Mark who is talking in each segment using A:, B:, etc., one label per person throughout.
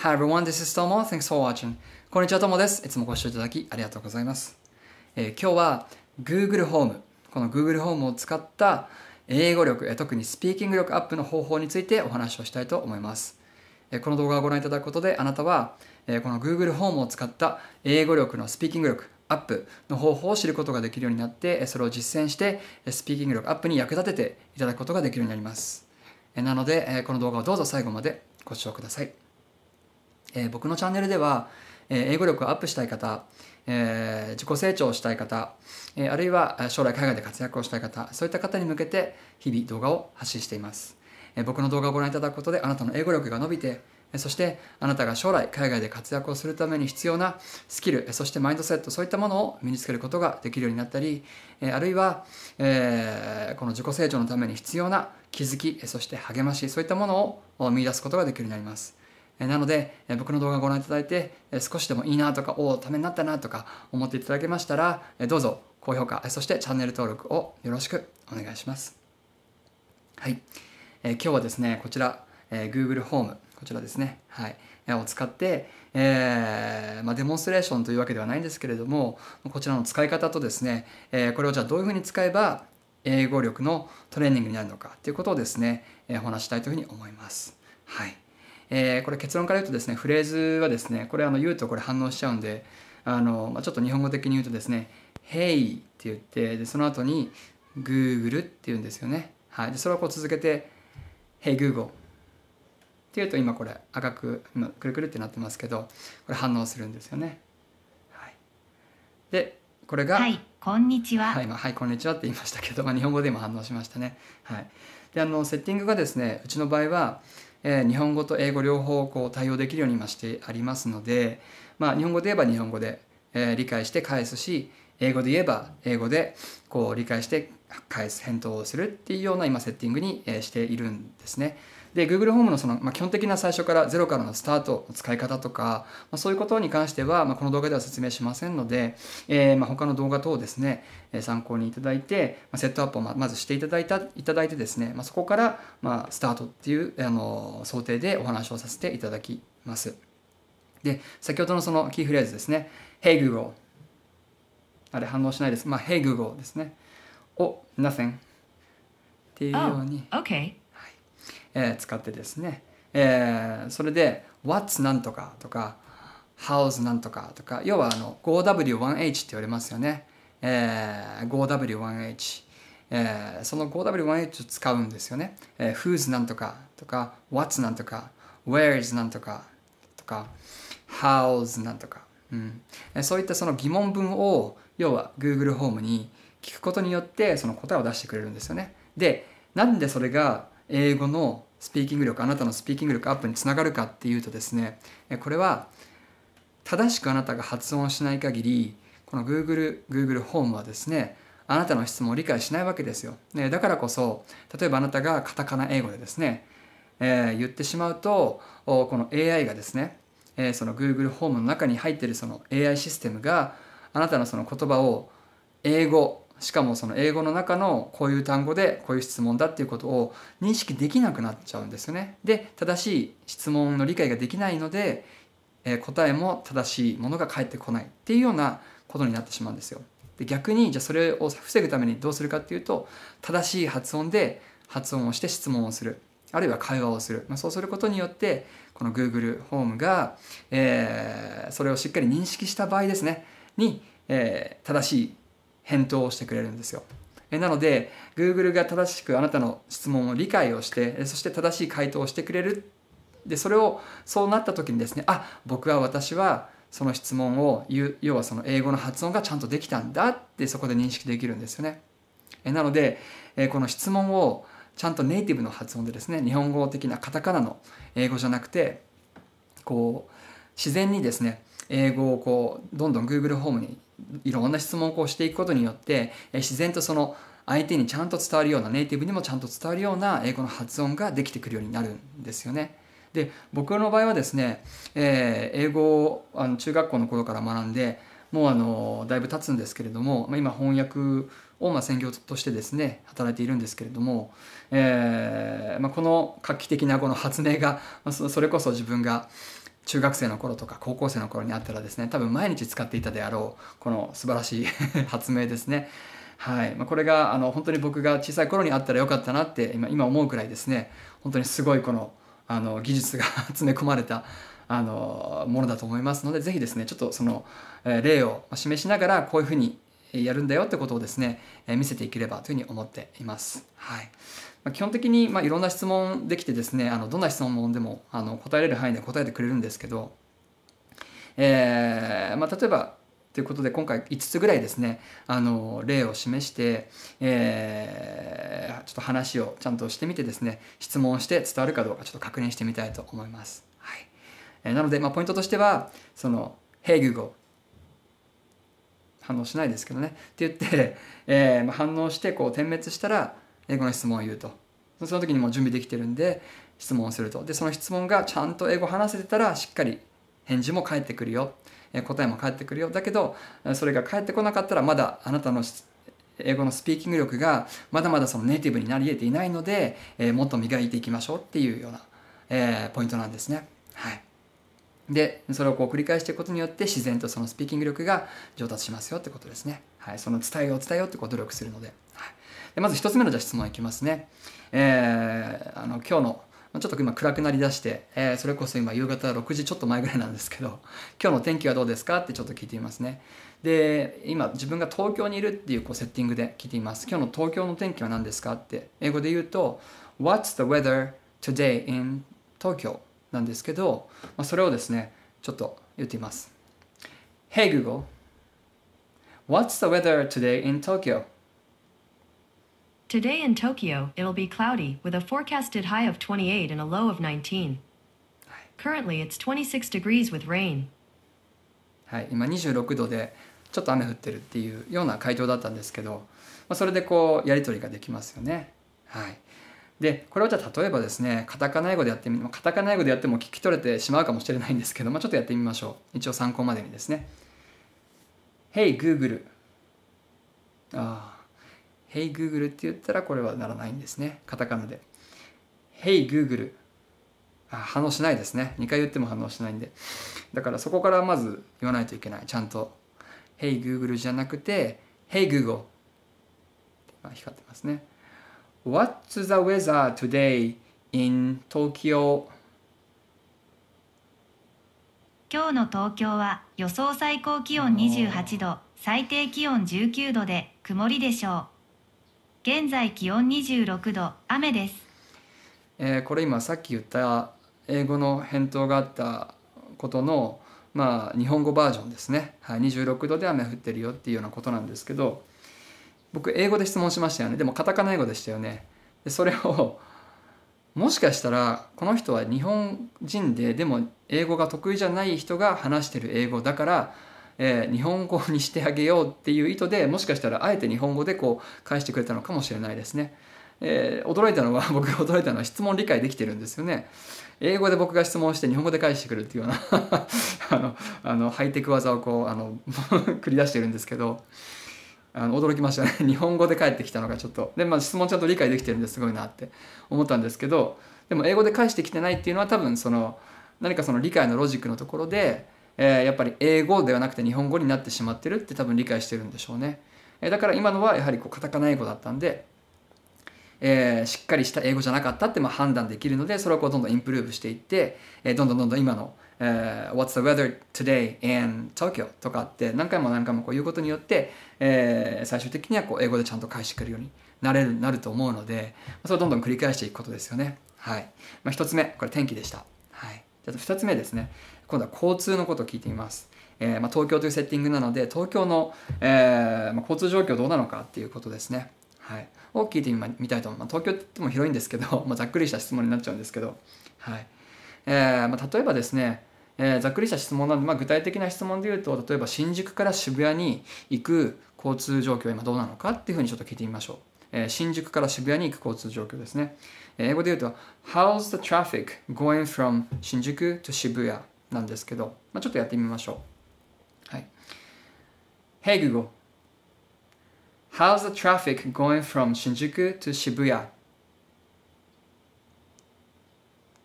A: Hi everyone, this is Tomo. Thanks for watching. こんにちは、ともです。いつもご視聴いただきありがとうございます。えー、今日は Google Home、この Google Home を使った英語力、特にスピーキング力アップの方法についてお話をしたいと思います。えー、この動画をご覧いただくことであなたは、えー、この Google Home を使った英語力のスピーキング力、アップの方法を知ることができるようになってそれを実践してスピーキング力アップに役立てていただくことができるようになりますなのでこの動画をどうぞ最後までご視聴くださいえ僕のチャンネルでは、え英語力をアップしたい方、え自己成長したい方、えあるいは将来海外で活躍をしたい方、そういった方に向けて日々動画を発信しています。え僕の動画をご覧いただくことであなたの英語力が伸びて、そしてあなたが将来海外で活躍をするために必要なスキル、そしてマインドセット、そういったものを身につけることができるようになったり、あるいは、えー、この自己成長のために必要な気づき、そして励まし、そういったものを見出すことができるようになります。なので、僕の動画をご覧いただいて、少しでもいいなとか、おお、ためになったなとか思っていただけましたら、どうぞ高評価、そしてチャンネル登録をよろしくお願いします。はい。えー、今日はですね、こちら、えー、Google ホーム、こちらですね、はい、えを使って、えー、まあ、デモンストレーションというわけではないんですけれども、こちらの使い方とですね、えこれをじゃあどういうふうに使えば、英語力のトレーニングになるのかということをですね、えお話したいというふうに思います。はい。えー、これ結論から言うとですね、フレーズはですね、これあの言うとこれ反応しちゃうんで、あの、まあ、ちょっと日本語的に言うとですね、Hey って言って、で、その後に Google って言うんですよね。はい。で、それをこう続けて、Hey Google って言うと今これ赤く、くるくるってなってますけど、これ反応するんですよね。はい。で、これが、はい、こんにちは。はい、今「はい、こんにちはって言いましたけど、まあ、日本語でも反応しましたね。はい。で、あの、セッティングがですね、うちの場合は、え日本語と英語両方こう対応できるように今してありますので、まあ、日本語で言えば日本語で、え理解して返すし英語で言えば英語でこう理解して返す返答をするっていうような今セッティングにしているんですね。で Google ホームのその、まあ、基本的な最初からゼロからのスタートの使い方とか、まあ、そういうことに関しては、まあ、この動画では説明しませんので、えー、まあ他の動画等をですね参考にいただいて、まあ、セットアップをまずしていただいたいただいてですね、まあ、そこから、まあ、スタートっていうあの想定でお話をさせていただきます。で先ほどのそのキーフレーズですね「Hey Google」あれ反応しないです。まあ、Hey Google ですね。を、oh, nothing っていうように。Oh, okay. え使ってですね、えー、それで What's なんとかとか How's なんとかとか要はあの 5W1H って言われますよね、えー、5W1H えー、その 5W1H を使うんですよね。えー、who's なんとかとか、what's なんとか、where's なんとかとか、how's なんとか、うんえー、そういったその疑問文を要は Google ホームに聞くことによってその答えを出してくれるんですよね。で、なんでそれが英語のスピーキング力あなたのスピーキング力アップにつながるかっていうとですねこれは正しくあなたが発音をしない限りこの Google, Google ホームはですねあなたの質問を理解しないわけですよ、ね、だからこそ例えばあなたがカタカナ英語でですね、えー、言ってしまうとこの AI がですね、えー、その Google ホームの中に入ってるその AI システムがあなたのその言葉を英語しかもその英語の中のこういう単語でこういう質問だっていうことを認識できなくなっちゃうんですよね。で正しい質問の理解ができないので、え答えも正しいものが返ってこないっていうようなことになってしまうんですよ。で逆にじゃあそれを防ぐためにどうするかっていうと正しい発音で発音をして質問をするあるいは会話をする、まあ、そうすることによってこの Google ホームが、えー、それをしっかり認識した場合ですねに、えー、正しい返答をしてくれるんですよ。なので Google が正しくあなたの質問を理解をしてそして正しい回答をしてくれるでそれをそうなった時にですねあ僕は私はその質問を言う要はその英語の発音がちゃんとできたんだってそこで認識できるんですよね。なのでこの質問をちゃんとネイティブの発音でですね日本語的なカタカナの英語じゃなくてこう自然にですね英語をこうどんどん Google ホームにいろんな質問をこうしていくことによって、自然とその相手にちゃんと伝わるようなネイティブにもちゃんと伝わるような英語の発音ができてくるようになるんですよね。で僕の場合はですね、えー、英語をあの中学校の頃から学んでもうあのだいぶ経つんですけれども、今翻訳をま専業としてですね働いているんですけれども、えー、まあ、この画期的なこの発明が、まあ、それこそ自分が中学生の頃とか高校生の頃にあったらですね多分毎日使っていたであろうこの素晴らしい 発明ですね。はいまあ、これがあの本当に僕が小さい頃にあったらよかったなって今今思うくらいですね本当にすごいこのあの技術が 詰め込まれたあのものだと思いますので是非ですねちょっとその、え例を示しながらこういうふうにやるんだよってことをですね、え見せていければというふうに思っています。はいまあ、基本的にまあいろんな質問できてですねあのどんな質問でもあの答えれる範囲で答えてくれるんですけど、えーまあ、例えばということで今回5つぐらいですねあの例を示して、えー、ちょっと話をちゃんとしてみてですね質問して伝わるかどうかちょっと確認してみたいと思います。はいえー、なので、まあ、ポイントとしてはその「Hey Google」反応しないですけどねって言って、えーまあ、反応してこう点滅したら「英語の質問を言うとその時にも準備できてるんで質問をするとでその質問がちゃんと英語話せてたらしっかり返事も返ってくるよ答えも返ってくるよだけどそれが返ってこなかったらまだあなたの英語のスピーキング力がまだまだそのネイティブになり得ていないので、えもっと磨いていきましょうっていうような、えポイントなんですね。はい、でそれをこう繰り返していくことによって自然とそのスピーキング力が上達しますよってことですね。はい、その伝えよう伝えようってこう努力するので。はいまず1つ目のじゃ質問いきますね。えー、あの今日のちょっと今暗くなりだして、えー、それこそ今夕方6時ちょっと前ぐらいなんですけど、今日の天気はどうですかってちょっと聞いてみますね。で、今自分が東京にいるっていうこうセッティングで聞いています。今日の東京の天気は何ですかって英語で言うと、What's the weather today in Tokyo? なんですけど、まあ、それをですね、ちょっと言っています。Hey Google, what's the weather today in Tokyo? Today in Tokyo, it'll
B: be cloudy, with a forecasted high of 28 and a low of 19. Currently, it's 26 degrees with rain.
A: はい、今26度でちょっと雨降ってるっていうような回答だったんですけど、まあ、それでこうやり取りができますよね。はい、でこれをじゃあ例えばですねカタカナ英語でやってみカタカナ英語でやっても聞き取れてしまうかもしれないんですけど、まあ、ちょっとやってみましょう一応参考までにですね。Hey Google ああ Hey Google って言ったらこれはならないんですね。カタカナで。Hey Google。あ、反応しないですね。2回言っても反応しないんで。だからそこからまず言わないといけない。ちゃんと。Hey Google じゃなくて、Hey Google。光ってますね。What's the weather today in Tokyo? 今日の東京は予想最高気温28度、最低気温19度で曇りでしょう。現在気温26度、雨です。えー、これ今さっき言った英語の返答があったことの、まあ、日本語バージョンですね、はい、26度で雨降ってるよっていうようなことなんですけど僕英語で質問しましたよねでもカタカナ英語でしたよねでそれをもしかしたらこの人は日本人ででも英語が得意じゃない人が話してる英語だからえー、日本語にしてあげようっていう意図でもしかしたらあえて日本語でこう返してくれたのかもしれないですね。えー、驚いたのは 僕が驚いたのは質問理解できてるんですよね。英語で僕が質問して日本語で返してくるっていうような あのあのハイテク技をこうあの 繰り出してるんですけどあの驚きましたね日本語で返ってきたのがちょっとで、まあ、質問ちゃんと理解できてるんですごいなって思ったんですけどでも英語で返してきてないっていうのは多分その何かその理解のロジックのところでえー、やっぱり英語ではなくて日本語になってしまってるって多分理解してるんでしょうね、えー、だから今のはやはりこうカタカナ英語だったんで、えー、しっかりした英語じゃなかったってまあ判断できるのでそれをこうどんどんインプルーブしていって、えー、どんどんどんどん今のえー、What's the weather today in Tokyo? とかって何回も何回もこう言うことによって、えー、最終的にはこう英語でちゃんと返してくるようになれるなると思うのでそれをどんどん繰り返していくことですよね。はいまあ、1つ目これ天気でした。はい、じゃあ2つ目ですね、今度は交通のことを聞いてみます。えー、まあ、東京というセッティングなので、東京の、えー、まあ、交通状況どうなのかっていうことですね。はい、を聞いてみたいと思います。まあ、東京って言っても広いんですけど、まあ、ざっくりした質問になっちゃうんですけど、はいえーまあ、例えばですね、えー、ざっくりした質問なので、まあ、具体的な質問で言うと例えば新宿から渋谷に行く交通状況今どうなのかっていうふうにちょっと聞いてみましょう、えー、新宿から渋谷に行く交通状況ですね、英語で言うと How's the traffic going from 新宿 to 渋谷なんですけど、まあ、ちょっとやってみましょう。はい。Hey Google, how's the traffic going from Shinjuku to Shibuya?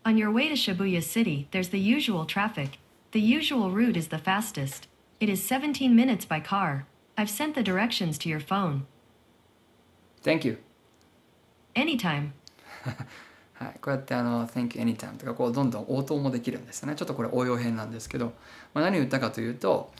B: On your way to Shibuya City, there's the usual traffic. The usual route is the fastest. It is 17 minutes by car. I've
A: sent the directions to your phone. Thank you. Anytime. はい、こうやってあの「Thank you anytime」とかこうどんどん応答もできるんですよねちょっとこれ応用編なんですけど、まあ、何を言ったかというと、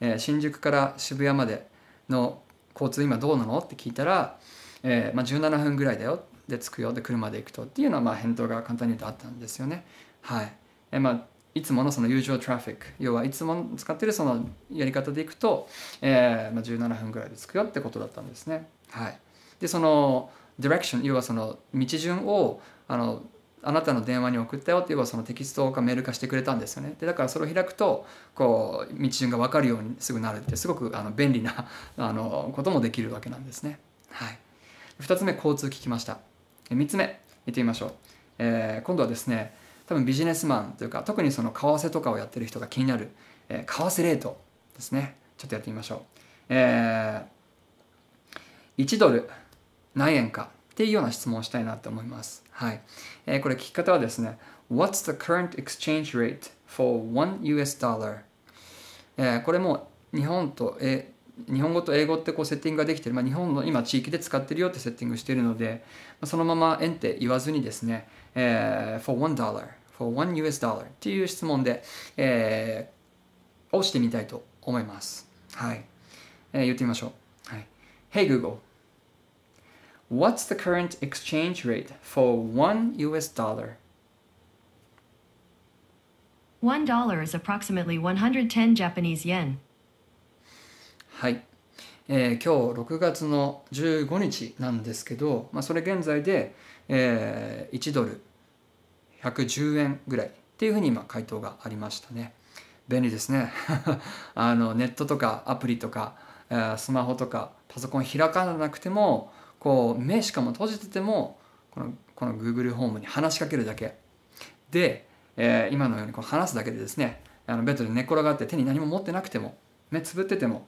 A: えー、新宿から渋谷までの交通今どうなのって聞いたら、えー、まあ、17分ぐらいだよで着くよで車で行くとっていうのはまあ返答が簡単に言うとあったんですよね。はいえー、まあ、いつものその usual traffic 要はいつも使ってるそのやり方でいくと、えまあ、17分ぐらいで着くよってことだったんですね。はい、でその direction 要はその道順をあのあなたの電話に送ったよっていばそのテキスト化メール化してくれたんですよねでだからそれを開くとこう道順が分かるようにすぐなるってすごくあの便利な あのこともできるわけなんですね、はい、2つ目交通聞きました3つ目見てみましょう、えー、今度はですね多分ビジネスマンというか特にその為替とかをやってる人が気になる、えー、為替レートですねちょっとやってみましょう、えー、1ドル何円かっていうような質問をしたいなと思います。はい。えー、これ聞き方はですね、What's the current exchange rate for one US dollar? えー、これも日本と、えー、日本語と英語ってこうセッティングができてる、まあ、日本の今地域で使ってるよってセッティングしてるので、まあ、そのまま円って言わずにですね、えー、for one dollar, for one US dollar っていう質問で、えー、してみたいと思います。はい。えー、言ってみましょう。はい、hey Google What's the current exchange rate for one US dollar?
B: One dollar is approximately 110 Japanese yen.
A: はい、えー、今日6月の15日なんですけど、まあ、それ現在で、えー、1ドル110円ぐらいっていうふうに今回答がありましたね。便利ですね。あのネットとかアプリとか、えー、スマホとかパソコン開かなくてもこう目しかも閉じててもこのこの Google ホームに話しかけるだけで、えー、今のようにこう話すだけでですねあのベッドで寝っ転がって手に何も持ってなくても目つぶってても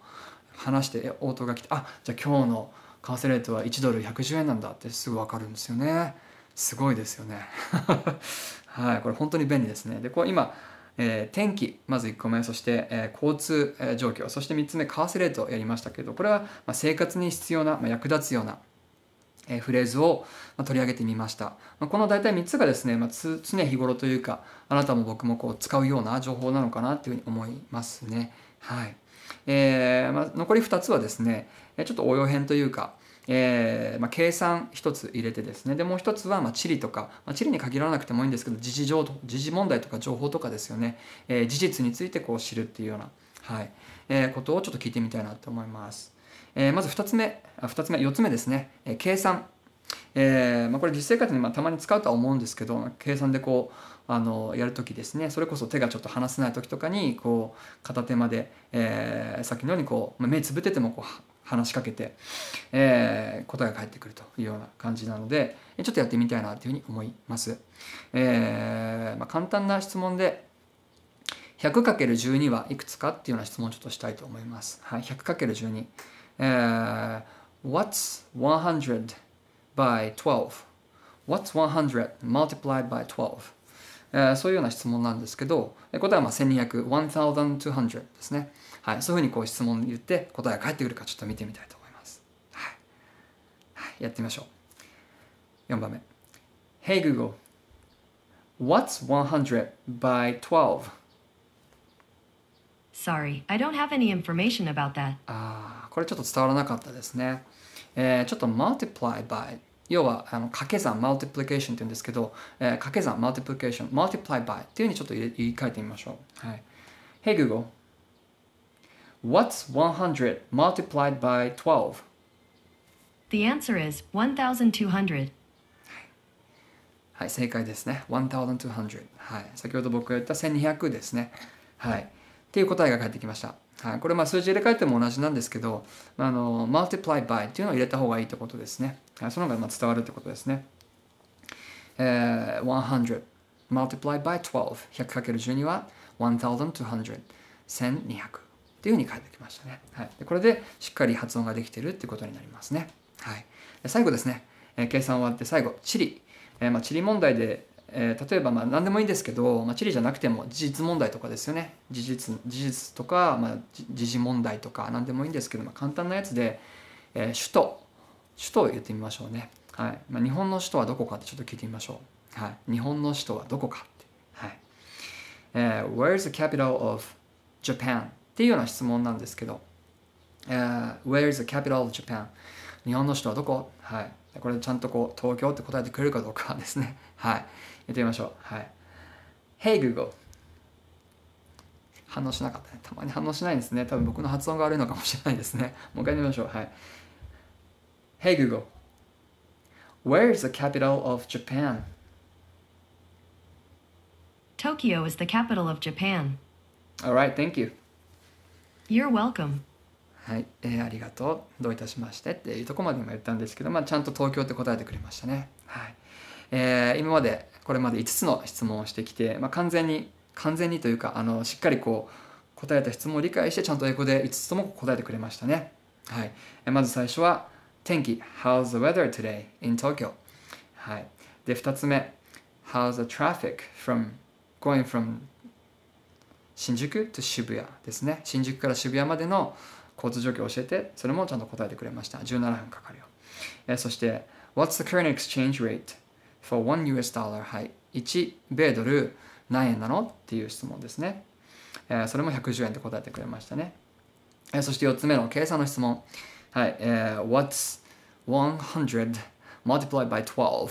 A: 話して応答が来てあじゃあ今日の為替レートは1ドル110円なんだってすぐ分かるんですよねすごいですよね はいこれ本当に便利ですねでこう今えー、天気、まず1個目、そして、えー、交通、え状況、そして3つ目、為替レートをやりましたけど、これは、まあ、生活に必要な、まあ、役立つような、えフレーズを取り上げてみました。この大体3つがですね、まあ、常日頃というか、あなたも僕もこう使うような情報なのかなというふうに思いますね。はい。えー、まあ、残り2つはですね、ちょっと応用編というか、えー、まあ、計算1つ入れてですね、でもう1つはま地理とか、まあ、地理に限らなくてもいいんですけど、時事情時事問題とか情報とかですよね、えー、事実についてこう知るっていうような、はいえことをちょっと聞いてみたいなと思います。えー、まず2つ目、2つ目、4つ目ですね、えー、計算。えーまあ、これ実生活にまあたまに使うとは思うんですけど計算でこうあのやる時ですねそれこそ手がちょっと離せない時とかにこう片手まで、えー、さっきのようにこう目つぶっててもこう話しかけて、えー、答えが返ってくるというような感じなのでちょっとやってみたいなというふうに思います。えーまあ、簡単な質問で 100×12 はいくつかっていうような質問をちょっとしたいと思います。はい、100×12 Uh, what's 100 by 12? What's 100 multiplied by 12? えそういうような質問なんですけど、答えはまあ1200、1200ですね。はい、そういうふうにこう質問言って答えが返ってくるかちょっと見てみたいと思います。はい。はい、やってみましょう。4番目。Hey Google, what's 100 by 12?
B: Sorry, I don't have any information about that.
A: ああ、これちょっと伝わらなかったですね。えー、ちょっと multiply by 要はあの掛け算 multiplication って言うんですけど、えー、掛け算 multiplication multiply by っていうふうにちょっと言い換えてみましょう。はい、hey Google What's 100 multiplied by 12?
B: The answer is 1200.
A: はい、正解ですね。1200。はい、先ほど僕が言った1200ですね。はい。っていう答えが返ってきました。はい、これまあ数字入れ替えても同じなんですけど、あの、multiply by っていうのを入れた方がいいってことですね。はい、その方がまあ伝わるってことですね。えー、100 multiply by 12 100×12 は1200 1200っていうふうに返ってきましたね。はい、これでしっかり発音ができてるってことになりますね。はい、最後ですね、えー、計算終わって最後、地理。えーまあ、地理問題でえー、例えばまあ何でもいいんですけど、まあ、地理じゃなくても事実問題とかですよね事実事実とか、まあ、時事問題とか何でもいいんですけど、まあ、簡単なやつで、えー、首都首都を言ってみましょうね、はいまあ、日本の首都はどこかってちょっと聞いてみましょう、はい、日本の首都はどこかって、はいえー、Where is the capital of Japan? っていうような質問なんですけど、えー、Where is the capital of Japan? 日本の首都はどこはいこれちゃんとこう東京って答えてくれるかどうかですね。はい。ってみましょう。はい。Hey Google。反応しなかったね。たまに反応しないんですね。多分僕の発音が悪いのかもしれないですね。もう一回見ましょう。はい。Hey Google。Where is the capital of Japan?
B: Tokyo is the capital of Japan.
A: Alright, l thank you. You're welcome. はい、えー、ありがとう、どういたしましてっていうとこまでも言ったんですけど、まあ、ちゃんと東京って答えてくれましたね。はいえー、今までこれまで5つの質問をしてきて、まあ、完全に完全にというかあのしっかりこう答えた質問を理解してちゃんと英語で5つとも答えてくれましたね、はい、まず最初は天気 How's the weather today in Tokyo? はい、で2つ目 How's the traffic from going from 新宿 to 渋谷ですね新宿から渋谷までの交通状況を教えてそれもちゃんと答えてくれました17分かかるよ、えそして What's the current exchange rate for one US dollar はい1米ドル何円なのっていう質問ですね、えー、それも110円で答えてくれましたね、えー、そして4つ目の計算の質問はい、えー、What's 100 multiplied by 12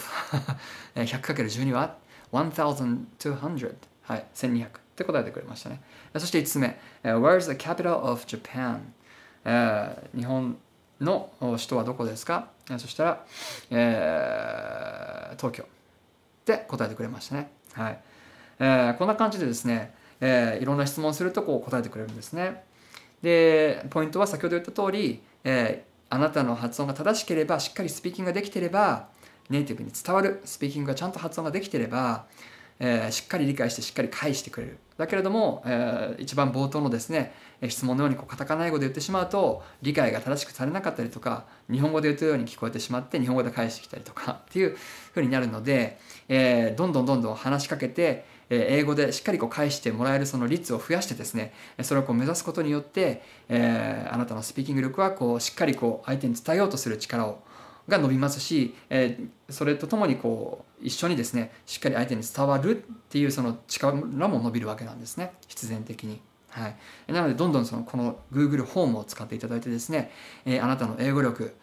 A: 100×12 は1200はい1200って答えてくれましたねえそして5つ目え Where's the capital of Japan えー、日本の首都はどこですかそしたら、えー、東京って答えてくれましたね。はいえー、こんな感じでですね、えー、いろんな質問するとこう答えてくれるんですね。で、ポイントは先ほど言った通り、えー、あなたの発音が正しければ、しっかりスピーキングができてれば、ネイティブに伝わる、スピーキングがちゃんと発音ができてれば、えー、しっかり理解してしっかり返してくれる。だけれども、えー、一番冒頭のですね、質問のようにこうカタカナ英語で言ってしまうと、理解が正しくされなかったりとか、日本語で言ったように聞こえてしまって、日本語で返してきたりとか っていう風になるので、えー、どんどんどんどん話しかけて、英語でしっかりこう返してもらえるその率を増やしてですね、それをこう目指すことによって、えー、あなたのスピーキング力はこうしっかりこう相手に伝えようとする力をが伸びますし、えー、それとともにこう一緒にですねしっかり相手に伝わるっていうその力も伸びるわけなんですね必然的に。はい、なのでどんどんそのこの Google ホームを使っていただいてですね、えー、あなたの英語力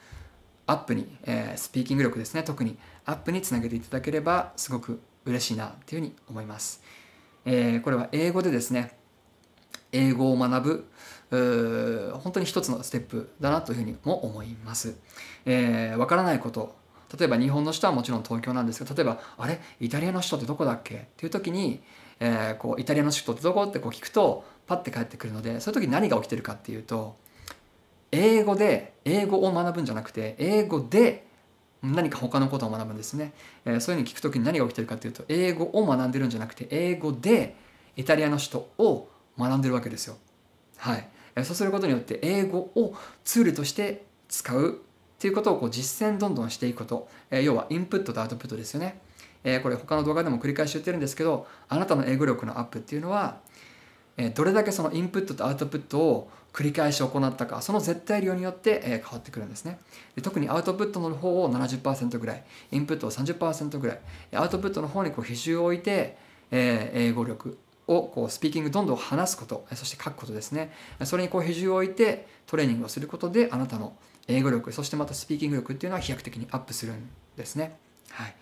A: アップに、えー、スピーキング力ですね特にアップにつなげていただければすごく嬉しいなというふうに思います、えー、これは英語でですね英語を学ぶ本当に一つのステップだなというふうにも思います。えー、分からないこと例えば日本の人はもちろん東京なんですが例えばあれイタリアの人ってどこだっけっていう時に、えー、こうイタリアの人ってどこってこう聞くとパッて帰ってくるのでそういう時に何が起きてるかっていうと英語で英語を学ぶんじゃなくて英語で何か他のことを学ぶんですね、えー、そういうふうに聞く時に何が起きてるかっていうと英語を学んでるんじゃなくて英語でイタリアの人を学んでるわけですよはいそうすることによって英語をツールとして使うっていうことをこう実践どんどんしていくこと、え要はインプットとアウトプットですよね、えこれ他の動画でも繰り返し言ってるんですけどあなたの英語力のアップっていうのは、えどれだけそのインプットとアウトプットを繰り返し行ったかその絶対量によって、え変わってくるんですねで特にアウトプットの方を70%ぐらいインプットを30%ぐらいアウトプットの方にこう比重を置いて、え英語力をこうスピーキングどんどん話すことそして書くことですねそれにこう比重を置いてトレーニングをすることであなたの英語力そしてまたスピーキング力っていうのは飛躍的にアップするんですね、はい、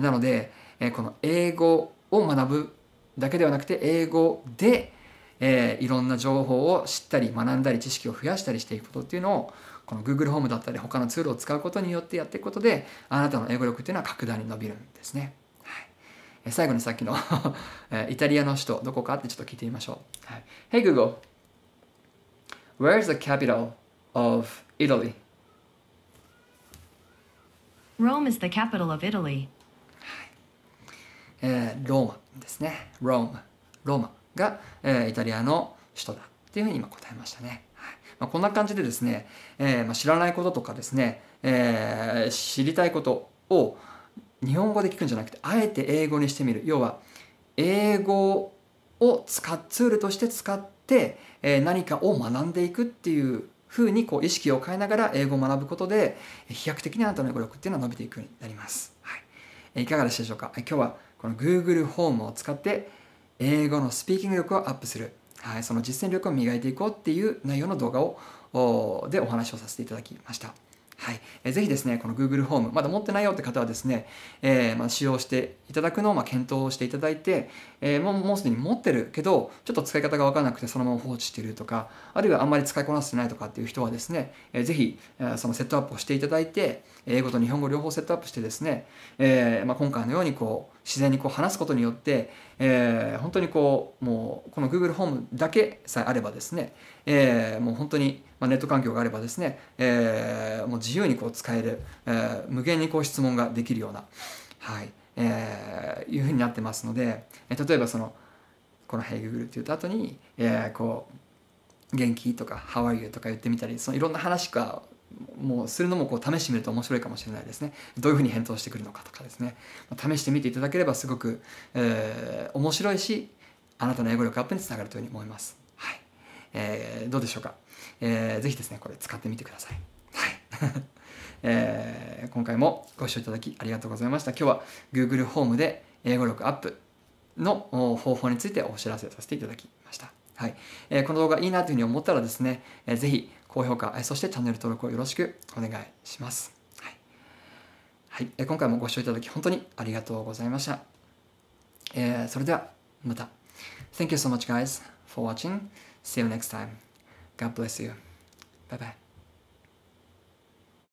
A: なのでこの英語を学ぶだけではなくて英語で、えー、いろんな情報を知ったり学んだり知識を増やしたりしていくことっていうのをこの Google ホームだったり他のツールを使うことによってやっていくことであなたの英語力っていうのは格段に伸びるんですね。最後にさっきの イタリアの首都どこかってちょっと聞いてみましょう。はい、hey Google, where's the capital of Italy?
B: Rome is the capital of Italy.
A: えー、ローマですね。ローマ。ローマが、えー、イタリアの首都だっていうふうに今答えましたね。はいまあ、こんな感じでですね、えーまあ、知らないこととかですね、えー、知りたいことを、日本語で聞くんじゃなくてあえて英語にしてみる要は英語を使ツールとして使って、え何かを学んでいくっていうふうにこう意識を変えながら英語を学ぶことで飛躍的にあなたの英語力っていうのは伸びていくようになります、はい、いかがでしたでしょうか今日はこの Google ホームを使って英語のスピーキング力をアップする、はい、その実践力を磨いていこうっていう内容の動画をでお話をさせていただきましたはい、えー、ぜひですね、この Google ホーム、まだ持ってないよって方はですね、えー、まあ、使用していただくのをまあ検討していただいて、えー、もうもうすでに持ってるけど、ちょっと使い方が分からなくてそのまま放置しているとか、あるいはあんまり使いこなせてないとかっていう人はですね、えー、ぜひ、えー、そのセットアップをしていただいて、英語と日本語両方セットアップしてですね、えーまあ、今回のようにこう、自然にこう話すことによって、えー、本当にこうもうこの Google ホームだけさえあればですね、えー、もう本当に、まあ、ネット環境があればですね、えー、もう自由にこう使える、えー、無限にこう質問ができるような、はいえー、いうふうになってますので、え例えばそのこの「Hey Google」って言った後に、えー、こう元気とか「How are you?」とか言ってみたりそのいろんな話がもうするのもこう試してみると面白いかもしれないですねどういうふうに返答してくるのかとかですね試してみていただければすごく、えー、面白いしあなたの英語力アップにつながるというふうに思います、はいえー、どうでしょうか、えー、ぜひですねこれ使ってみてください、はい えー、今回もご視聴いただきありがとうございました今日は Google ホームで英語力アップの方法についてお知らせさせていただきましたはいえー、この動画いいなというふうに思ったらですね、えー、ぜひ高評価、そしてチャンネル登録をよろしくお願いします。はい、え今回もご視聴いただき本当にありがとうございました。えー、それではまた。Thank you so much guys for watching. See you next time. God bless you. Bye bye.